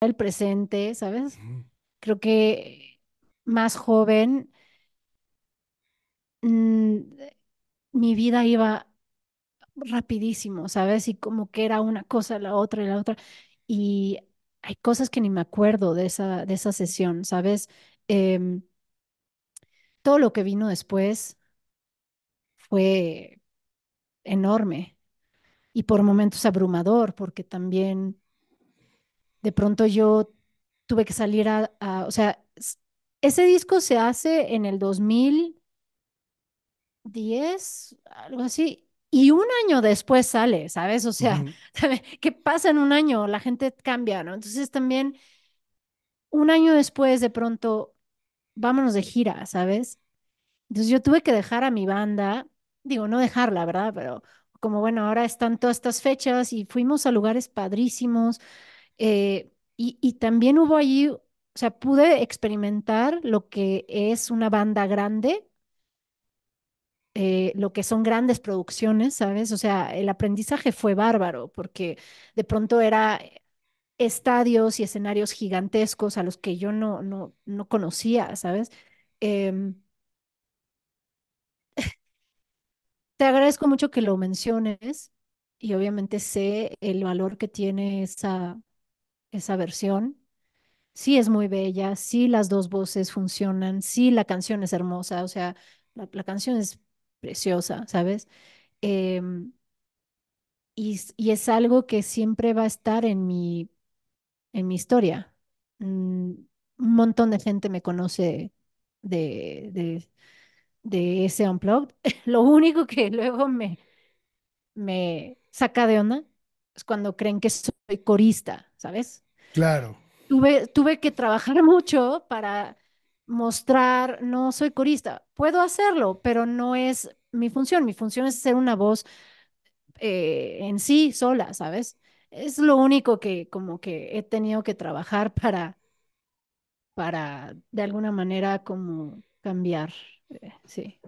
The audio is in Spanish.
el presente, ¿sabes? Creo que más joven mm, mi vida iba rapidísimo, ¿sabes? Y como que era una cosa, la otra, y la otra. Y hay cosas que ni me acuerdo de esa, de esa sesión, ¿sabes? Em, todo lo que vino después fue enorme y por momentos abrumador, porque también de pronto yo tuve que salir a, o sea, ese disco se hace en el 2010, algo así, y un año después sale, ¿sabes? O sea, ¿qué pasa en un año? La gente cambia, ¿no? Entonces también un año después de pronto, vámonos de gira, ¿sabes? Entonces yo tuve que dejar a mi banda, digo, no dejarla, ¿verdad? Pero como bueno, ahora están todas estas fechas y fuimos a lugares padrísimos, eh, y, y, también hubo allí, o sea, pude experimentar lo que es una banda grande, eh, lo que son grandes producciones, ¿sabes? O sea, el aprendizaje fue bárbaro porque de pronto era estadios y escenarios gigantescos a los que yo no, no, conocía, ¿sabes? Em, te agradezco mucho que lo menciones y obviamente sé el valor que tiene esa, esa versión. Sí es muy bella, si las dos voces funcionan, sí la canción es hermosa, o sea, la, canción es preciosa, ¿sabes? Em, y, es algo que siempre va a estar en mi, en mi historia. Mm, un montón de gente me conoce de, de, de ese unplugged. Lo único que luego me, me saca de onda es cuando creen que soy corista. ¿sabes? Claro. Tuve, tuve que trabajar mucho para mostrar, no soy corista, puedo hacerlo, pero no es mi función, mi función es ser una voz eh, en sí sola, ¿sabes? Es lo único que como que he tenido que trabajar para, para de alguna manera como cambiar, eh, sí.